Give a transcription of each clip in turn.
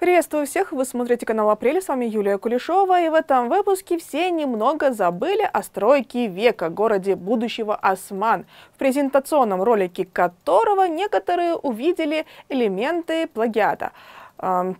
Приветствую всех! Вы смотрите канал «Апрель», с вами Юлия Кулешова, и в этом выпуске все немного забыли о стройке века, городе будущего Осман, в презентационном ролике которого некоторые увидели элементы плагиата.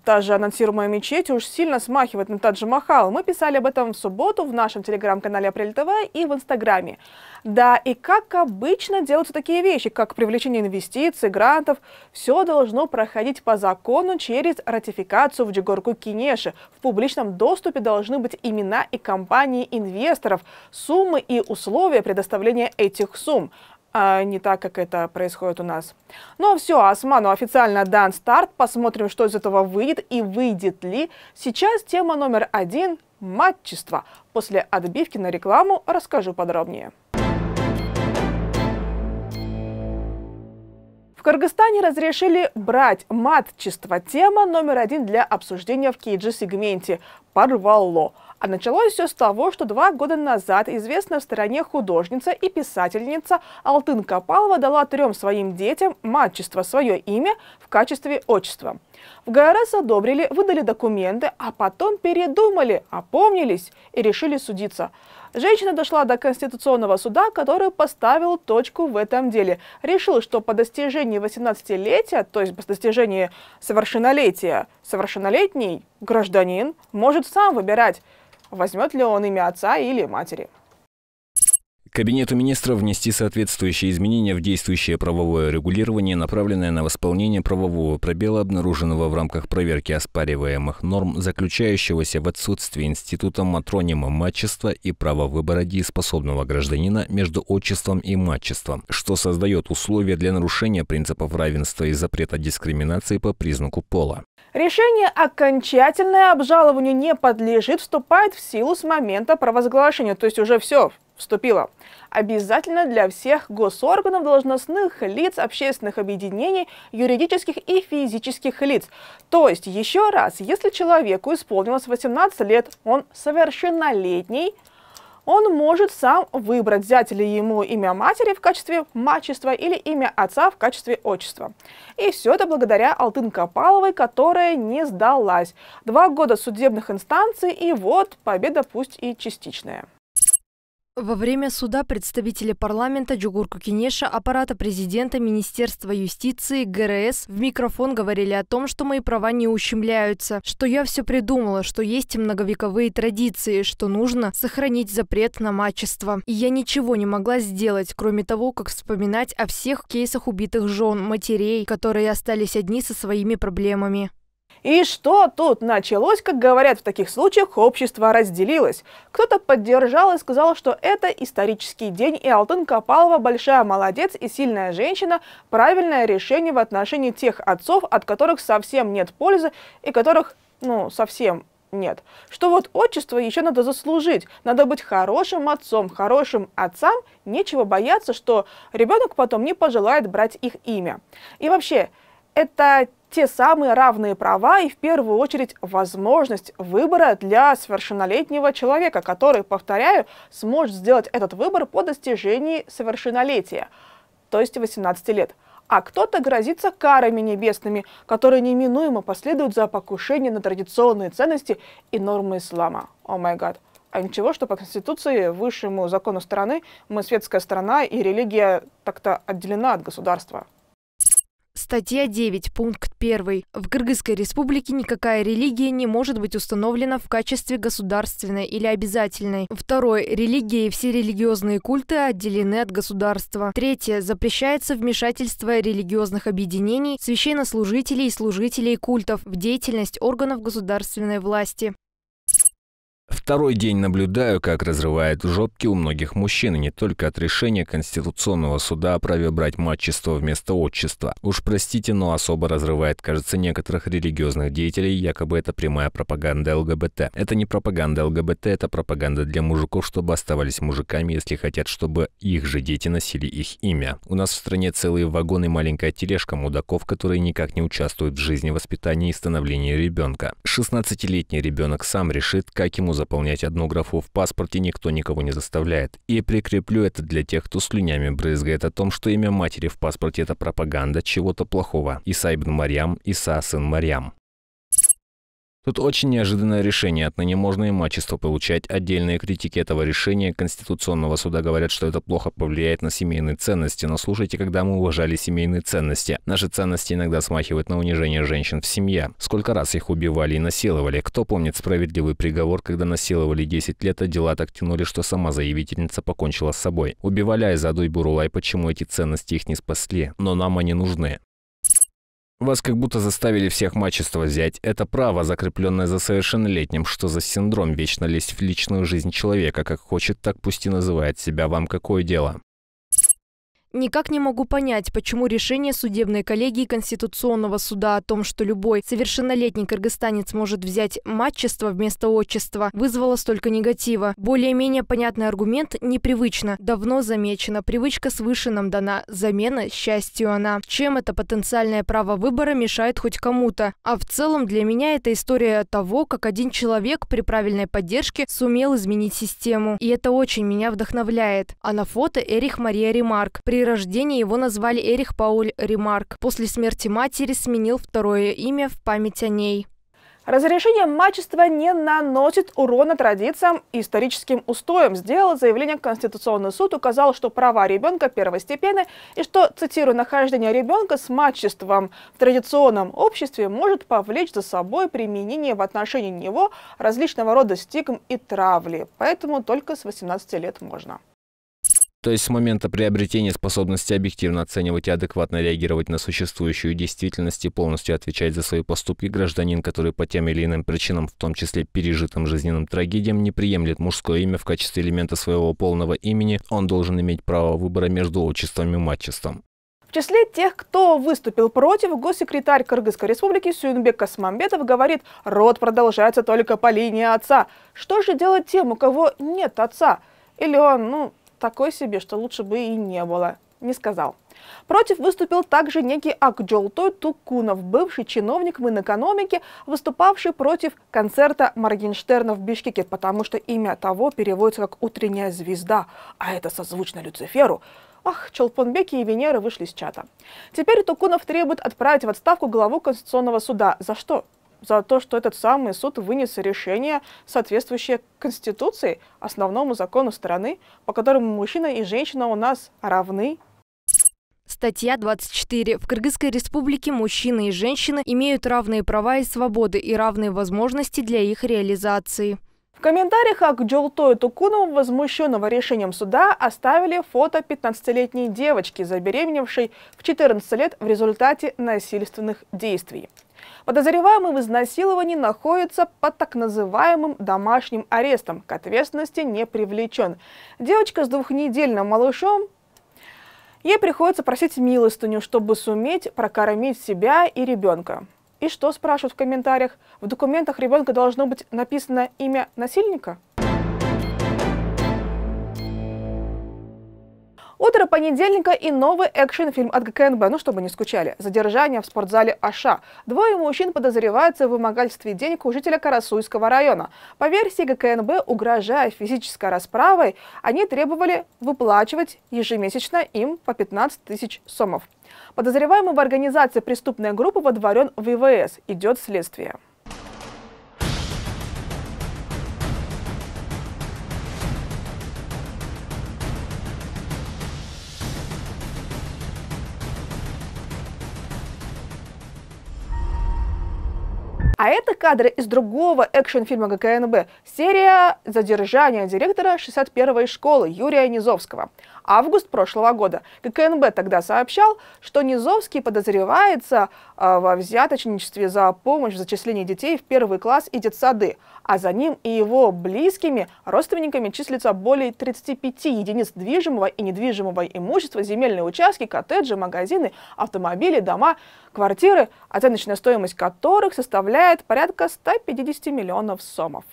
Та же анонсируемая мечеть уж сильно смахивает на Таджи Махал. Мы писали об этом в субботу в нашем телеграм-канале Апрель ТВ и в Инстаграме. Да, и как обычно делаются такие вещи, как привлечение инвестиций, грантов. Все должно проходить по закону через ратификацию в Джигорку Кинеши. В публичном доступе должны быть имена и компании инвесторов, суммы и условия предоставления этих сумм а не так, как это происходит у нас. Ну а все, Осману официально дан старт. Посмотрим, что из этого выйдет и выйдет ли. Сейчас тема номер один – матчество. После отбивки на рекламу расскажу подробнее. В Кыргызстане разрешили брать матчество. Тема номер один для обсуждения в кейджи-сегменте – «Порвало». А началось все с того, что два года назад известная в стране художница и писательница Алтын Копалова дала трем своим детям матчество, свое имя в качестве отчества. В ГРС одобрили, выдали документы, а потом передумали, опомнились и решили судиться. Женщина дошла до Конституционного суда, который поставил точку в этом деле. Решил, что по достижении 18-летия, то есть по достижении совершеннолетия, совершеннолетний гражданин может сам выбирать, Возьмет ли он имя отца или матери? Кабинету министров внести соответствующие изменения в действующее правовое регулирование, направленное на восполнение правового пробела, обнаруженного в рамках проверки оспариваемых норм, заключающегося в отсутствии института матронима матчества и права выбора дееспособного гражданина между отчеством и матчеством, что создает условия для нарушения принципов равенства и запрета дискриминации по признаку пола. Решение окончательное обжалованию не подлежит, вступает в силу с момента провозглашения, то есть уже все вступило. Обязательно для всех госорганов, должностных лиц, общественных объединений, юридических и физических лиц. То есть, еще раз, если человеку исполнилось 18 лет, он совершеннолетний – он может сам выбрать, взять ли ему имя матери в качестве мачества или имя отца в качестве отчества. И все это благодаря Алтын Копаловой, которая не сдалась. Два года судебных инстанций и вот победа пусть и частичная. Во время суда представители парламента Джугурку Кинеша, аппарата президента, Министерства юстиции, ГРС в микрофон говорили о том, что мои права не ущемляются, что я все придумала, что есть многовековые традиции, что нужно сохранить запрет на мачество. И я ничего не могла сделать, кроме того, как вспоминать о всех кейсах убитых жен, матерей, которые остались одни со своими проблемами. И что тут началось, как говорят в таких случаях, общество разделилось. Кто-то поддержал и сказал, что это исторический день, и Алтын Копалова большая молодец и сильная женщина, правильное решение в отношении тех отцов, от которых совсем нет пользы и которых, ну, совсем нет. Что вот отчество еще надо заслужить, надо быть хорошим отцом, хорошим отцам, нечего бояться, что ребенок потом не пожелает брать их имя. И вообще, это те самые равные права и, в первую очередь, возможность выбора для совершеннолетнего человека, который, повторяю, сможет сделать этот выбор по достижении совершеннолетия, то есть 18 лет а кто-то грозится карами небесными, которые неминуемо последуют за покушение на традиционные ценности и нормы ислама. О май гад. А ничего, что по Конституции, высшему закону страны, мы светская страна, и религия так-то отделена от государства. Статья 9, пункт 1. В Кыргызской республике никакая религия не может быть установлена в качестве государственной или обязательной. Второе. Религия и все религиозные культы отделены от государства. Третье. Запрещается вмешательство религиозных объединений, священнослужителей и служителей культов в деятельность органов государственной власти. Второй день наблюдаю, как разрывает жопки у многих мужчин, и не только от решения Конституционного суда о праве брать матчество вместо отчества. Уж простите, но особо разрывает, кажется, некоторых религиозных деятелей, якобы это прямая пропаганда ЛГБТ. Это не пропаганда ЛГБТ, это пропаганда для мужиков, чтобы оставались мужиками, если хотят, чтобы их же дети носили их имя. У нас в стране целые вагоны маленькая тележка мудаков, которые никак не участвуют в жизни, воспитании и становлении ребенка. 16-летний ребенок сам решит, как ему заполнять одну графу в паспорте никто никого не заставляет. И прикреплю это для тех, кто слюнями брызгает о том, что имя матери в паспорте – это пропаганда чего-то плохого. Иса ибн Марьям, Иса сын Марьям. Тут очень неожиданное решение. Отныне можно и мачество получать. Отдельные критики этого решения Конституционного суда говорят, что это плохо повлияет на семейные ценности. Но слушайте, когда мы уважали семейные ценности. Наши ценности иногда смахивают на унижение женщин в семье. Сколько раз их убивали и насиловали. Кто помнит справедливый приговор, когда насиловали 10 лет, а дела так тянули, что сама заявительница покончила с собой. Убивали Айзаду и Бурулай, почему эти ценности их не спасли. Но нам они нужны. Вас как будто заставили всех мачество взять. Это право, закрепленное за совершеннолетним. Что за синдром вечно лезть в личную жизнь человека? Как хочет, так пусть и называет себя. Вам какое дело? Никак не могу понять, почему решение судебной коллегии Конституционного суда о том, что любой совершеннолетний кыргызстанец может взять матчество вместо отчества, вызвало столько негатива. Более-менее понятный аргумент непривычно, давно замечено, привычка свыше нам дана, замена счастью она. Чем это потенциальное право выбора мешает хоть кому-то? А в целом для меня это история того, как один человек при правильной поддержке сумел изменить систему. И это очень меня вдохновляет. А на фото Эрих Мария Ремарк. При при рождении его назвали Эрих Пауль Ремарк. После смерти матери сменил второе имя в память о ней. Разрешение мачества не наносит урона традициям и историческим устоям. Сделал заявление Конституционный суд, указал, что права ребенка первостепенны и что, цитирую, нахождение ребенка с мачеством в традиционном обществе может повлечь за собой применение в отношении него различного рода стигм и травли. Поэтому только с 18 лет можно. То есть с момента приобретения способности объективно оценивать и адекватно реагировать на существующую действительность и полностью отвечать за свои поступки гражданин, который по тем или иным причинам, в том числе пережитым жизненным трагедиям, не приемлет мужское имя в качестве элемента своего полного имени, он должен иметь право выбора между отчеством и мачеством. В числе тех, кто выступил против, госсекретарь Кыргызской республики Сюнбек Касмамбетов говорит, род продолжается только по линии отца. Что же делать тем, у кого нет отца? Или он, ну, такой себе, что лучше бы и не было, не сказал. Против выступил также некий Акджолтой Тукунов, бывший чиновник в экономике, выступавший против концерта Моргенштерна в Бишкеке, потому что имя того переводится как «Утренняя звезда», а это созвучно Люциферу. Ах, Челпонбеки и Венера вышли из чата. Теперь Тукунов требует отправить в отставку главу Конституционного суда. За что? за то, что этот самый суд вынес решение, соответствующее Конституции, основному закону страны, по которому мужчина и женщина у нас равны Статья 24. В Кыргызской республике мужчины и женщины имеют равные права и свободы и равные возможности для их реализации. В комментариях Акджолтою Тукунову, возмущенного решением суда, оставили фото 15-летней девочки, забеременевшей в 14 лет в результате насильственных действий. Подозреваемый в изнасиловании находится под так называемым домашним арестом, к ответственности не привлечен. Девочка с двухнедельным малышом Ей приходится просить милостыню, чтобы суметь прокормить себя и ребенка. И что, спрашивают в комментариях, в документах ребенка должно быть написано имя насильника? Утро понедельника и новый экшн-фильм от ГКНБ, ну чтобы не скучали. Задержание в спортзале Аша. Двое мужчин подозреваются в вымогательстве денег у жителя Карасуйского района. По версии ГКНБ, угрожая физической расправой, они требовали выплачивать ежемесячно им по 15 тысяч сомов. Подозреваемый в организации преступной группы водворен в ВВС Идет следствие. А это кадры из другого экшн-фильма ГКНБ, серия «Задержание директора 61-й школы» Юрия Низовского август прошлого года. ККНБ тогда сообщал, что Низовский подозревается а, во взяточничестве за помощь в зачислении детей в первый класс и детсады, а за ним и его близкими родственниками числится более 35 единиц движимого и недвижимого имущества, земельные участки, коттеджи, магазины, автомобили, дома, квартиры, оценочная стоимость которых составляет порядка 150 миллионов сомов.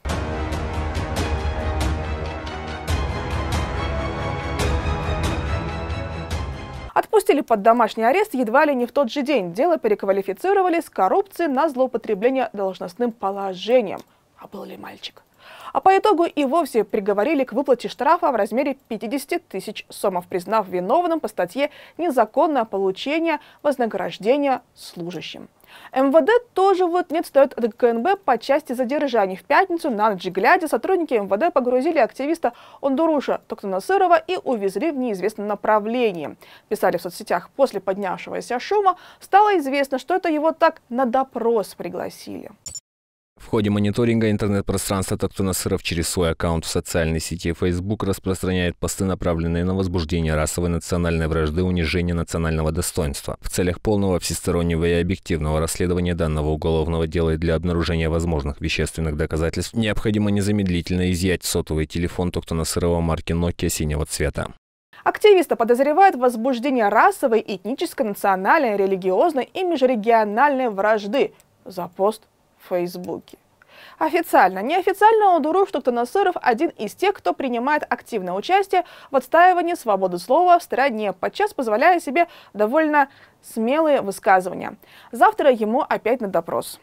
Отпустили под домашний арест едва ли не в тот же день. Дело переквалифицировали с коррупции на злоупотребление должностным положением. А был ли мальчик? А по итогу и вовсе приговорили к выплате штрафа в размере 50 тысяч сомов, признав виновным по статье «Незаконное получение вознаграждения служащим». МВД тоже вот не отстает от КНБ по части задержаний. В пятницу на ночь глядя сотрудники МВД погрузили активиста Ондуруша Токтонасырова и увезли в неизвестном направлении. Писали в соцсетях, после поднявшегося шума стало известно, что это его так на допрос пригласили. В ходе мониторинга интернет-пространства Токтона Сыров через свой аккаунт в социальной сети Facebook распространяет посты, направленные на возбуждение расовой национальной вражды, унижение национального достоинства в целях полного всестороннего и объективного расследования данного уголовного дела и для обнаружения возможных вещественных доказательств необходимо незамедлительно изъять сотовый телефон Токтона Сырова марки Nokia синего цвета. Активиста подозревают в возбуждении расовой, этнической, национальной, религиозной и межрегиональной вражды за пост в Фейсбуке. Официально. Неофициально что Туктанасыров один из тех, кто принимает активное участие в отстаивании свободы слова в стране, подчас позволяя себе довольно смелые высказывания. Завтра ему опять на допрос.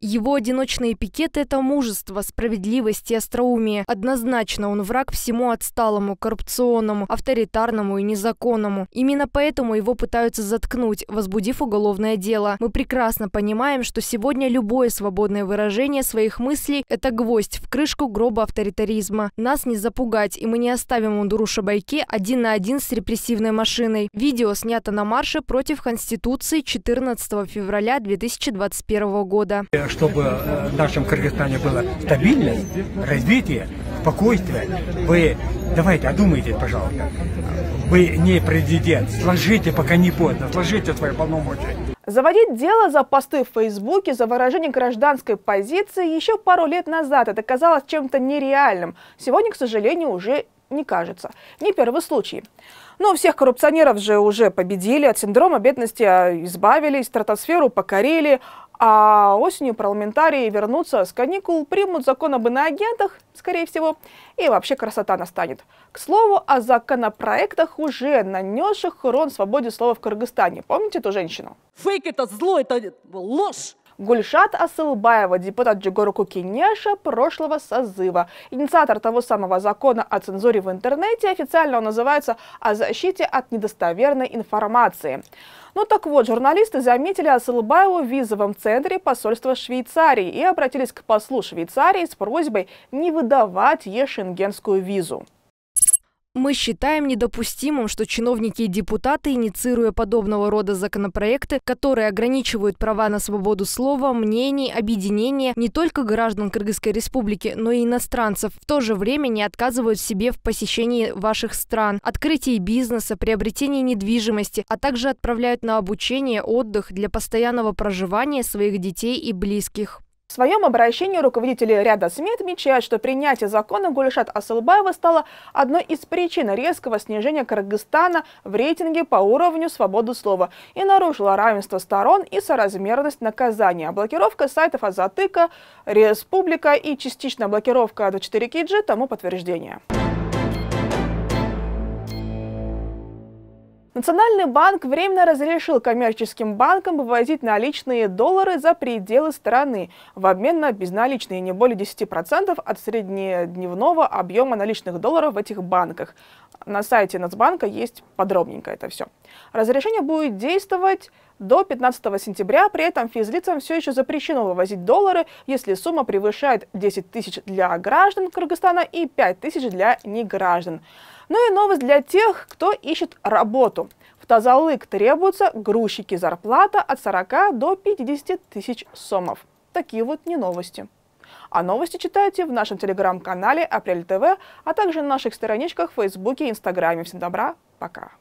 Его одиночные пикеты – это мужество, справедливость и остроумие. Однозначно он враг всему отсталому, коррупционному, авторитарному и незаконному. Именно поэтому его пытаются заткнуть, возбудив уголовное дело. Мы прекрасно понимаем, что сегодня любое свободное выражение своих мыслей – это гвоздь в крышку гроба авторитаризма. Нас не запугать, и мы не оставим Ундуру Шабайке один на один с репрессивной машиной. Видео снято на марше против Конституции 14 февраля 2021 года чтобы э, в нашем Кыргызстане было стабильность, развитие, спокойствие. Вы давайте одумайте, пожалуйста. Вы не президент. Сложите, пока не поздно. Сложите свои полномочия. Заводить дело за посты в Фейсбуке, за выражение гражданской позиции еще пару лет назад это казалось чем-то нереальным. Сегодня, к сожалению, уже не кажется. Не первый случай. Но всех коррупционеров же уже победили, от синдрома бедности а, избавились, стратосферу покорили, а осенью парламентарии вернутся с каникул, примут закон об иноагентах, скорее всего, и вообще красота настанет. К слову, о законопроектах, уже нанесших урон свободе слова в Кыргызстане. Помните эту женщину? Фейк – это зло, это ложь! Гульшат Асылбаева, депутат Джигороку Кенеша прошлого созыва. Инициатор того самого закона о цензуре в интернете, официально он называется «О защите от недостоверной информации». Ну так вот, журналисты заметили Асылбаеву в визовом центре посольства Швейцарии и обратились к послу Швейцарии с просьбой не выдавать ей шенгенскую визу. Мы считаем недопустимым, что чиновники и депутаты, инициируя подобного рода законопроекты, которые ограничивают права на свободу слова, мнений, объединения не только граждан Кыргызской республики, но и иностранцев, в то же время не отказывают себе в посещении ваших стран, открытии бизнеса, приобретении недвижимости, а также отправляют на обучение, отдых для постоянного проживания своих детей и близких. В своем обращении руководители ряда СМИ отмечают, что принятие закона Гулишат Асылбаева стало одной из причин резкого снижения Кыргызстана в рейтинге по уровню свободы слова и нарушило равенство сторон и соразмерность наказания. Блокировка сайтов Азатыка, Республика и частичная блокировка 24 Киджи тому подтверждение. Национальный банк временно разрешил коммерческим банкам вывозить наличные доллары за пределы страны в обмен на безналичные не более 10% от среднедневного объема наличных долларов в этих банках. На сайте Нацбанка есть подробненько это все. Разрешение будет действовать до 15 сентября, при этом физлицам все еще запрещено вывозить доллары, если сумма превышает 10 тысяч для граждан Кыргызстана и 5 тысяч для неграждан. граждан. Ну и новость для тех, кто ищет работу. В Тазалык требуются грузчики зарплата от 40 до 50 тысяч сомов. Такие вот не новости. А новости читайте в нашем телеграм-канале «Апрель ТВ», а также на наших страничках в Фейсбуке и Инстаграме. Всем добра, пока!